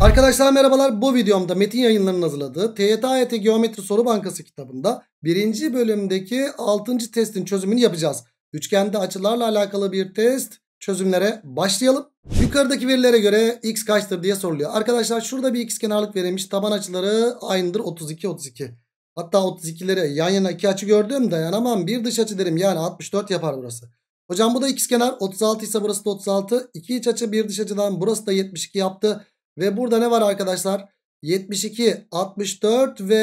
Arkadaşlar merhabalar bu videomda Metin yayınlarının hazırladığı TYT Geometri Soru Bankası kitabında birinci bölümdeki 6. testin çözümünü yapacağız. Üçgende açılarla alakalı bir test çözümlere başlayalım. Yukarıdaki verilere göre x kaçtır diye soruluyor. Arkadaşlar şurada bir x kenarlık verilmiş taban açıları aynıdır 32-32. Hatta 32'leri yan yana iki açı gördüğümde yanamam bir dış açı derim yani 64 yapar burası. Hocam bu da x kenar 36 ise burası da 36. İki iç açı bir dış açıdan burası da 72 yaptı. Ve burada ne var arkadaşlar? 72, 64 ve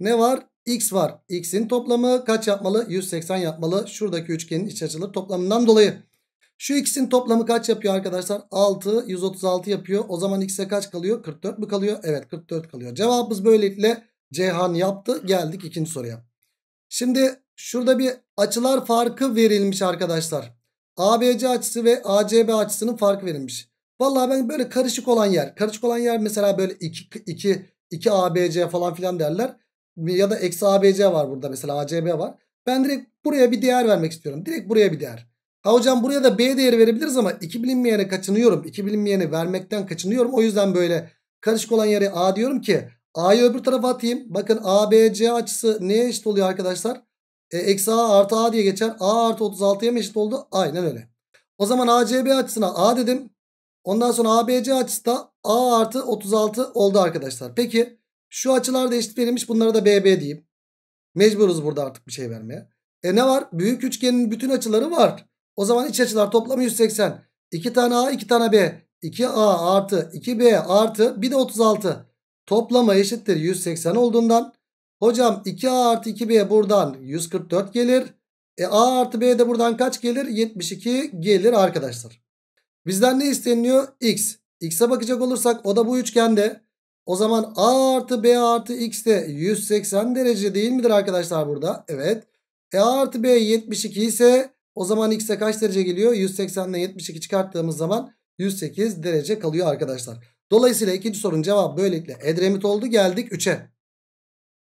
ne var? X var. X'in toplamı kaç yapmalı? 180 yapmalı. Şuradaki üçgenin iç açıları toplamından dolayı. Şu x'in toplamı kaç yapıyor arkadaşlar? 6, 136 yapıyor. O zaman x'e kaç kalıyor? 44 mi kalıyor? Evet 44 kalıyor. Cevabımız böylelikle Ceyhan yaptı. Geldik ikinci soruya. Şimdi şurada bir açılar farkı verilmiş arkadaşlar. ABC açısı ve ACB açısının farkı verilmiş. Vallahi ben böyle karışık olan yer. Karışık olan yer mesela böyle 2 2 2 ABC falan filan derler. Ya da eksi ABC var burada mesela ACB var. Ben direkt buraya bir değer vermek istiyorum. Direkt buraya bir değer. Ha hocam buraya da B değeri verebiliriz ama 2 bilinmeyene kaçınıyorum. 2 bilinmeyene vermekten kaçınıyorum. O yüzden böyle karışık olan yere A diyorum ki A'yı öbür tarafa atayım. Bakın ABC açısı neye eşit oluyor arkadaşlar? E, eksi A artı A diye geçer. A artı 36'ya mı eşit oldu? Aynen öyle. O zaman ACB açısına A dedim. Ondan sonra ABC açısı da A artı 36 oldu arkadaşlar. Peki şu açılar da eşit verilmiş. Bunlara da BB diyeyim. Mecburuz burada artık bir şey vermeye. E ne var? Büyük üçgenin bütün açıları var. O zaman iç açılar toplamı 180. 2 tane A 2 tane B. 2A artı 2B artı bir de 36. Toplama eşittir 180 olduğundan. Hocam 2A artı 2B buradan 144 gelir. E A artı B de buradan kaç gelir? 72 gelir arkadaşlar. Bizden ne isteniliyor? X. X'e bakacak olursak o da bu üçgende. O zaman A artı B artı X de 180 derece değil midir arkadaşlar burada? Evet. E A artı B 72 ise o zaman X'e kaç derece geliyor? 180 ile 72 çıkarttığımız zaman 108 derece kalıyor arkadaşlar. Dolayısıyla ikinci sorunun cevabı böylelikle Edremit oldu. Geldik 3'e.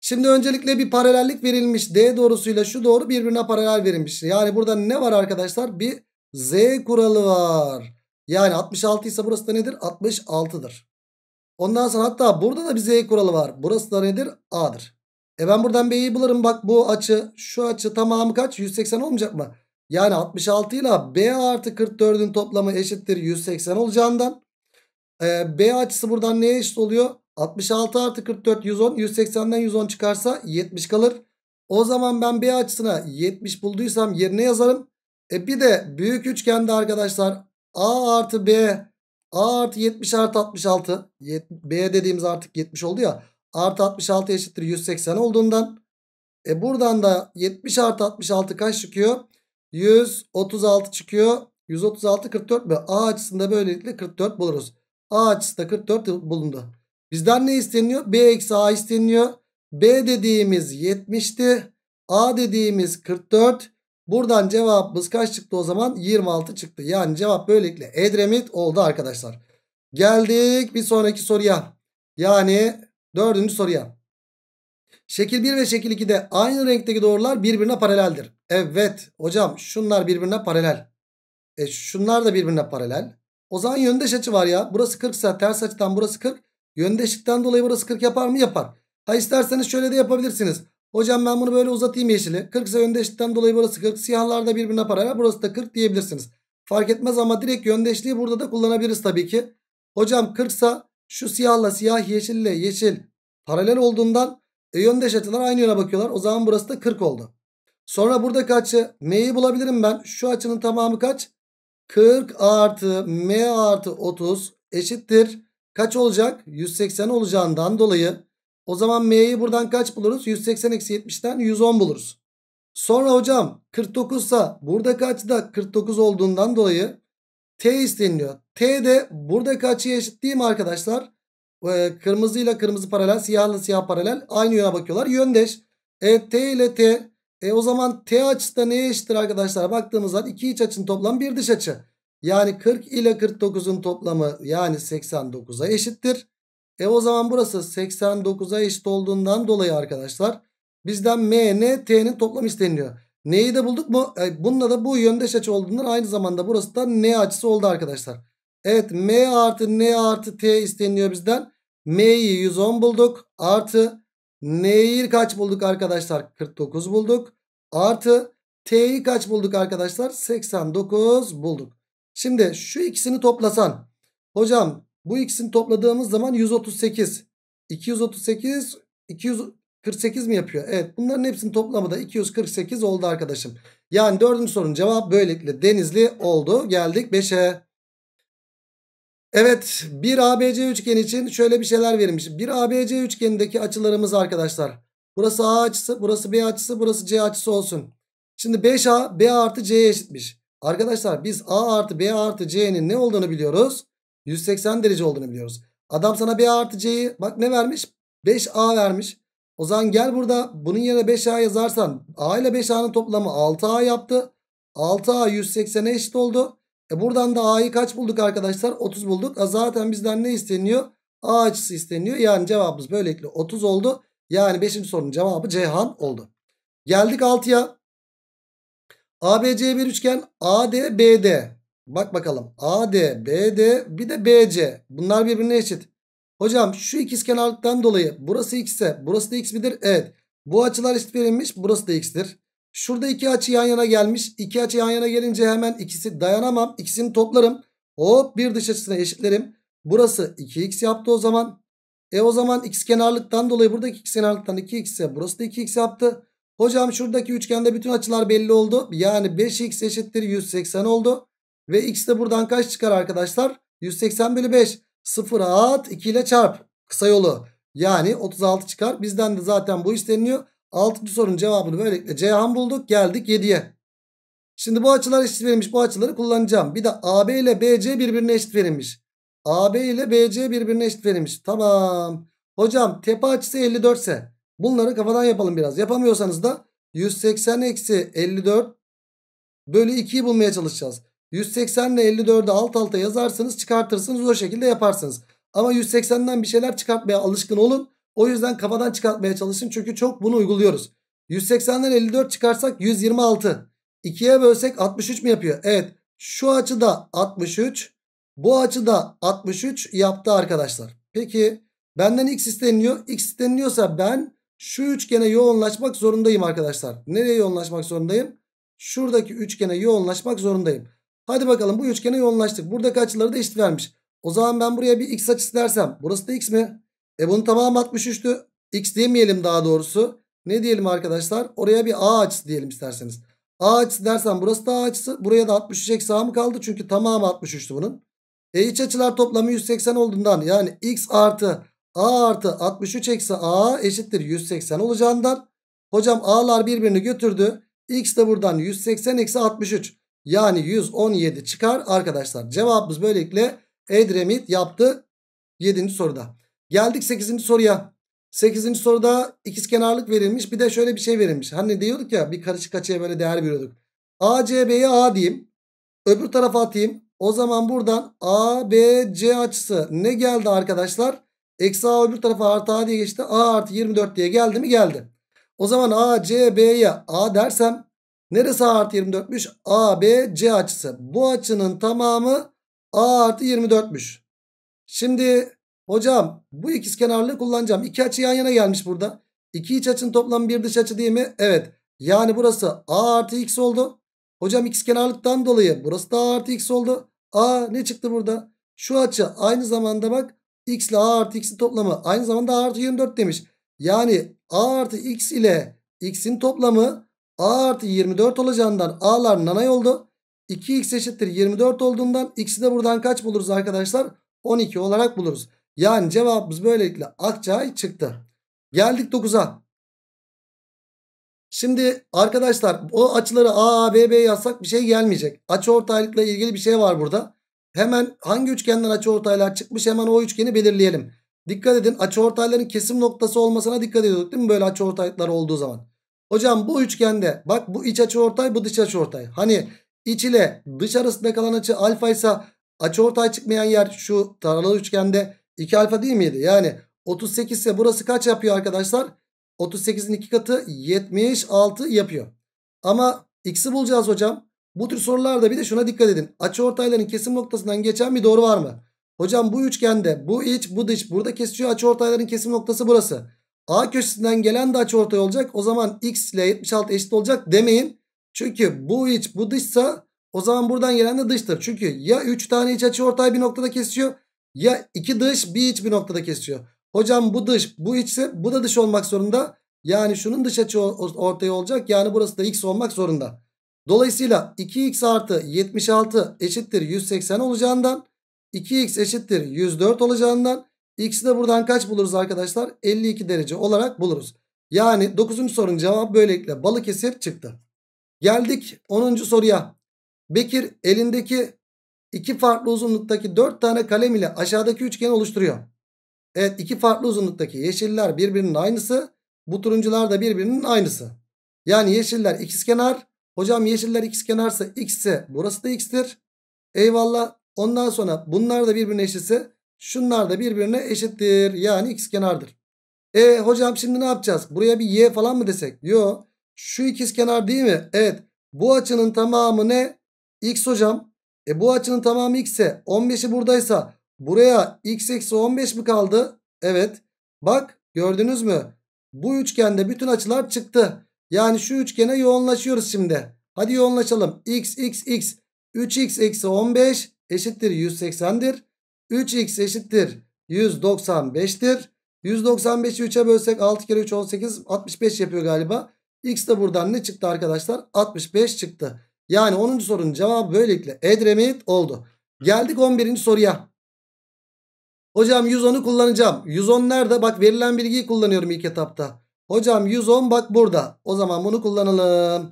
Şimdi öncelikle bir paralellik verilmiş. D doğrusuyla şu doğru birbirine paralel verilmiş. Yani burada ne var arkadaşlar? Bir Z kuralı var. Yani 66 ise burası da nedir? 66'dır. Ondan sonra hatta burada da bir z e kuralı var. Burası da nedir? A'dır. E ben buradan B'yi bulurum. Bak bu açı şu açı tamamı kaç? 180 olmayacak mı? Yani 66 ile B artı 44'ün toplamı eşittir 180 olacağından. E, B açısı buradan neye eşit oluyor? 66 artı 44 110. 180'den 110 çıkarsa 70 kalır. O zaman ben B açısına 70 bulduysam yerine yazarım. E bir de büyük üçgende arkadaşlar A artı B A artı 70 artı 66 B dediğimiz artık 70 oldu ya artı 66 eşittir 180 olduğundan e buradan da 70 artı 66 kaç çıkıyor? 136 çıkıyor. 136 44 mü? A açısında böylelikle 44 buluruz. A açısı da 44 bulundu. Bizden ne isteniyor? B eksi A isteniyor. B dediğimiz 70'ti. A dediğimiz 44. Buradan cevabımız kaç çıktı o zaman? 26 çıktı. Yani cevap böylelikle Edremit oldu arkadaşlar. Geldik bir sonraki soruya. Yani dördüncü soruya. Şekil 1 ve şekil 2'de aynı renkteki doğrular birbirine paraleldir. Evet hocam şunlar birbirine paralel. E şunlar da birbirine paralel. O zaman yöndeş açı var ya. Burası 40 ise ters açıdan burası 40. Yöndeşlikten dolayı burası 40 yapar mı? Yapar. Ha isterseniz şöyle de yapabilirsiniz. Hocam ben bunu böyle uzatayım yeşili. 40 ise öndeşlikten dolayı burası 40. Siyahlarda birbirine paralel. Burası da 40 diyebilirsiniz. Fark etmez ama direkt yöndeşliği burada da kullanabiliriz tabii ki. Hocam 40 ise şu siyahla siyah yeşille yeşil paralel olduğundan e, yöndeş açılar aynı yöne bakıyorlar. O zaman burası da 40 oldu. Sonra burada kaçı? M'yi bulabilirim ben. Şu açının tamamı kaç? 40 artı M artı 30 eşittir. Kaç olacak? 180 olacağından dolayı o zaman M'yi buradan kaç buluruz? 180-70'ten 110 buluruz. Sonra hocam 49 sa burada kaçta? 49 olduğundan dolayı T isteniliyor. T de burada açıya eşit değil mi arkadaşlar? Ee, kırmızıyla kırmızı paralel, siyahla siyah paralel. Aynı yöne bakıyorlar. Yöndeş. E, T ile T. E, o zaman T açısı da neye eşittir arkadaşlar? Baktığımızda iki iç açının toplam bir dış açı. Yani 40 ile 49'un toplamı yani 89'a eşittir. E o zaman burası 89'a eşit olduğundan dolayı arkadaşlar bizden M, N, T'nin toplam isteniyor. N'yi de bulduk mu? E, bununla da bu yöndeş açı olduğundan aynı zamanda burası da N açısı oldu arkadaşlar. Evet M artı N artı T isteniyor bizden. M'yi 110 bulduk. Artı N'yi kaç bulduk arkadaşlar? 49 bulduk. Artı T'yi kaç bulduk arkadaşlar? 89 bulduk. Şimdi şu ikisini toplasan. Hocam bu ikisini topladığımız zaman 138. 238 248 mi yapıyor? Evet bunların hepsini toplamı da 248 oldu arkadaşım. Yani dördüncü sorunun cevap böylelikle denizli oldu. Geldik 5'e. Evet bir ABC üçgeni için şöyle bir şeyler verilmiş. Bir ABC üçgenindeki açılarımız arkadaşlar. Burası A açısı, burası B açısı, burası C açısı olsun. Şimdi 5A B artı C'ye eşitmiş. Arkadaşlar biz A artı B artı C'nin ne olduğunu biliyoruz. 180 derece olduğunu biliyoruz. Adam sana B artı C'yi bak ne vermiş? 5A vermiş. O zaman gel burada bunun yerine 5A yazarsan A ile 5A'nın toplamı 6A yaptı. 6A 180'e eşit oldu. E buradan da A'yı kaç bulduk arkadaşlar? 30 bulduk. A e zaten bizden ne isteniyor? A açısı isteniyor. Yani cevabımız böylelikle 30 oldu. Yani 5. sorunun cevabı Ceyhan oldu. Geldik 6'ya. ABC bir üçgen AD BD. Bak bakalım. AD, BD bir de BC. Bunlar birbirine eşit. Hocam şu ikizkenarlıktan dolayı burası x ise, burası da x midir? Evet. Bu açılar eşit verilmiş. Burası da x'tir. Şurada iki açı yan yana gelmiş. İki açı yan yana gelince hemen ikisi dayanamam. İkisini toplarım. Hop bir dış açısına eşitlerim. Burası 2x yaptı o zaman. E o zaman x kenarlıktan dolayı buradaki x kenarlıktan 2x'e burası da 2x yaptı. Hocam şuradaki üçgende bütün açılar belli oldu. Yani 5x eşittir 180 oldu. Ve x de buradan kaç çıkar arkadaşlar? 180 bölü 5. 0 at 2 ile çarp. Kısa yolu. Yani 36 çıkar. Bizden de zaten bu isteniyor. 6. sorunun cevabını böylelikle Ceyhan bulduk. Geldik 7'ye. Şimdi bu açılar eşit verilmiş. Bu açıları kullanacağım. Bir de AB ile BC birbirine eşit verilmiş. AB ile BC birbirine eşit verilmiş. Tamam. Hocam tepe açısı 54 ise bunları kafadan yapalım biraz. Yapamıyorsanız da 180 eksi 54 bölü 2'yi bulmaya çalışacağız. 180 ile 54'ü alt alta yazarsınız çıkartırsınız o şekilde yaparsınız. Ama 180'den bir şeyler çıkartmaya alışkın olun. O yüzden kafadan çıkartmaya çalışın çünkü çok bunu uyguluyoruz. 180'den 54 çıkarsak 126. 2'ye bölsek 63 mi yapıyor? Evet şu açıda 63 bu açıda 63 yaptı arkadaşlar. Peki benden x isteniyor, X isteniyorsa ben şu üçgene yoğunlaşmak zorundayım arkadaşlar. Nereye yoğunlaşmak zorundayım? Şuradaki üçgene yoğunlaşmak zorundayım. Hadi bakalım bu üçgene yoğunlaştık. Buradaki açıları da eşit vermiş. O zaman ben buraya bir x açısı dersem. Burası da x mi? E bunun tamamı 63'tü. X demeyelim daha doğrusu. Ne diyelim arkadaşlar? Oraya bir a açısı diyelim isterseniz. A açısı dersen burası da a açısı. Buraya da 63 eksi a mı kaldı? Çünkü tamamı 63'tü bunun. E iç açılar toplamı 180 olduğundan yani x artı a artı 63 eksi a eşittir 180 olacağından. Hocam a'lar birbirini götürdü. X de buradan 180 eksi 63. Yani 117 çıkar arkadaşlar. Cevabımız böylelikle Edremit yaptı 7. soruda. Geldik 8. soruya. 8. soruda ikizkenarlık verilmiş. Bir de şöyle bir şey verilmiş. Hani diyorduk ya bir karışık açıya böyle değer veriyorduk. ACB'ye A diyeyim. Öbür tarafa atayım. O zaman buradan A B C açısı ne geldi arkadaşlar? Eksi A öbür tarafa artı A diye geçti. A artı 24 diye geldi mi? Geldi. O zaman A C B'ye A dersem Neresi A artı 24'müş? A, B, C açısı. Bu açının tamamı A artı 24'müş. Şimdi hocam bu ikiz kenarlığı kullanacağım. İki açı yan yana gelmiş burada. İki iç açının toplam bir dış açı değil mi? Evet. Yani burası A artı X oldu. Hocam ikiz kenarlıktan dolayı burası da A artı X oldu. A ne çıktı burada? Şu açı aynı zamanda bak X ile A artı X'in toplamı aynı zamanda A artı 24 demiş. Yani A artı X ile X'in toplamı A artı 24 olacağından A'lar nanay oldu. 2x eşittir 24 olduğundan x'i de buradan kaç buluruz arkadaşlar? 12 olarak buluruz. Yani cevabımız böylelikle Akçay çıktı. Geldik 9'a. Şimdi arkadaşlar o açıları A, A, B, B yazsak bir şey gelmeyecek. Açı ortaylıkla ilgili bir şey var burada. Hemen hangi üçgenden açı ortaylar çıkmış hemen o üçgeni belirleyelim. Dikkat edin açı ortayların kesim noktası olmasına dikkat ediyorduk değil mi? Böyle açı ortaylıklar olduğu zaman. Hocam bu üçgende bak bu iç açı ortay bu dış açı ortay. Hani iç ile dış arasında kalan açı alfa ise açı ortay çıkmayan yer şu taralı üçgende 2 alfa değil miydi? Yani 38 ise burası kaç yapıyor arkadaşlar? 38'in 2 katı 76 yapıyor. Ama x'i bulacağız hocam. Bu tür sorularda bir de şuna dikkat edin. Açı ortayların kesim noktasından geçen bir doğru var mı? Hocam bu üçgende bu iç bu dış burada kesişiyor açı ortayların kesim noktası burası. A köşesinden gelen de açı ortay olacak. O zaman x ile 76 eşit olacak demeyin. Çünkü bu iç bu dışsa o zaman buradan gelen de dıştır. Çünkü ya 3 tane iç açı ortay bir noktada kesiyor ya 2 dış bir iç bir noktada kesiyor. Hocam bu dış bu içse bu da dış olmak zorunda. Yani şunun dış açı ortaya olacak. Yani burası da x olmak zorunda. Dolayısıyla 2x artı 76 eşittir 180 olacağından 2x eşittir 104 olacağından X'i de buradan kaç buluruz arkadaşlar? 52 derece olarak buluruz. Yani 9. sorunun cevabı böylelikle Balıkesir çıktı. Geldik 10. soruya. Bekir elindeki iki farklı uzunluktaki 4 tane kalem ile aşağıdaki üçgeni oluşturuyor. Evet iki farklı uzunluktaki yeşiller birbirinin aynısı. Bu turuncular da birbirinin aynısı. Yani yeşiller ikizkenar. Hocam yeşiller ikizkenarsa x ise burası da x'tir. Eyvallah. Ondan sonra bunlar da birbirine eşitse Şunlar da birbirine eşittir. Yani x kenardır. E hocam şimdi ne yapacağız? Buraya bir y falan mı desek? Yok. Şu ikiz kenar değil mi? Evet. Bu açının tamamı ne? X hocam. E bu açının tamamı x 15'i buradaysa buraya x eksi 15 mi kaldı? Evet. Bak gördünüz mü? Bu üçgende bütün açılar çıktı. Yani şu üçgene yoğunlaşıyoruz şimdi. Hadi yoğunlaşalım. x x x 3x eksi 15 eşittir 180'dir. 3x eşittir 195'tir. 195'i 3'e bölsek 6 kere 3 18 65 yapıyor galiba. X de buradan ne çıktı arkadaşlar? 65 çıktı. Yani 10. sorunun cevabı böylelikle Edremit oldu. Geldik 11. soruya. Hocam 110'u kullanacağım. 110 nerede? Bak verilen bilgiyi kullanıyorum ilk etapta. Hocam 110 bak burada. O zaman bunu kullanalım.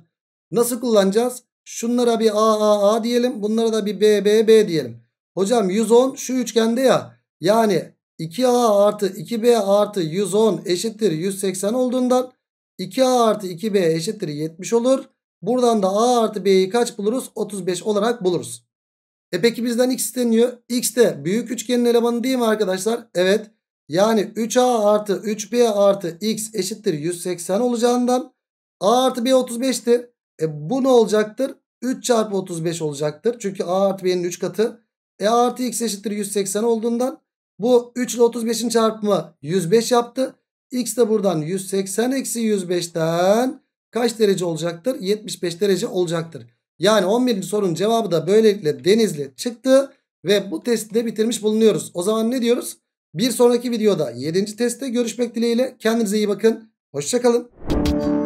Nasıl kullanacağız? Şunlara bir A A A diyelim. Bunlara da bir B B B diyelim. Hocam 110 şu üçgende ya. Yani 2A artı 2B artı 110 eşittir 180 olduğundan 2A artı 2B eşittir 70 olur. Buradan da A artı B'yi kaç buluruz? 35 olarak buluruz. E peki bizden X isteniyor. X de büyük üçgenin elemanı değil mi arkadaşlar? Evet. Yani 3A artı 3B artı X eşittir 180 olacağından A artı B 35'ti. E bu ne olacaktır? 3 çarpı 35 olacaktır. Çünkü A artı B'nin 3 katı. E artı x eşittir 180 olduğundan bu 3 ile 35'in çarpımı 105 yaptı. X de buradan 180 eksi 105'ten kaç derece olacaktır? 75 derece olacaktır. Yani 11. sorunun cevabı da böylelikle denizli çıktı. Ve bu testi de bitirmiş bulunuyoruz. O zaman ne diyoruz? Bir sonraki videoda 7. testte görüşmek dileğiyle. Kendinize iyi bakın. Hoşçakalın.